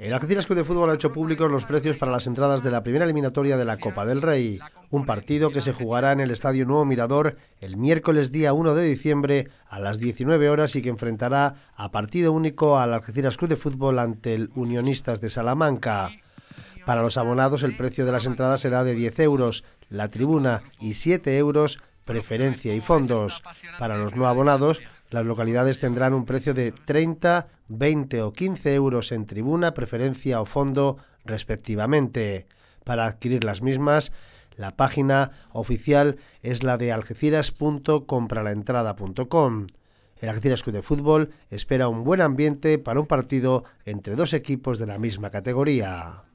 El Algeciras Club de Fútbol ha hecho públicos los precios para las entradas de la primera eliminatoria de la Copa del Rey, un partido que se jugará en el Estadio Nuevo Mirador el miércoles día 1 de diciembre a las 19 horas y que enfrentará a partido único al Algeciras Club de Fútbol ante el Unionistas de Salamanca. Para los abonados el precio de las entradas será de 10 euros, la tribuna y 7 euros, preferencia y fondos. Para los no abonados las localidades tendrán un precio de 30, 20 o 15 euros en tribuna, preferencia o fondo respectivamente. Para adquirir las mismas, la página oficial es la de algeciras.compralaentrada.com. El Algeciras Club de Fútbol espera un buen ambiente para un partido entre dos equipos de la misma categoría.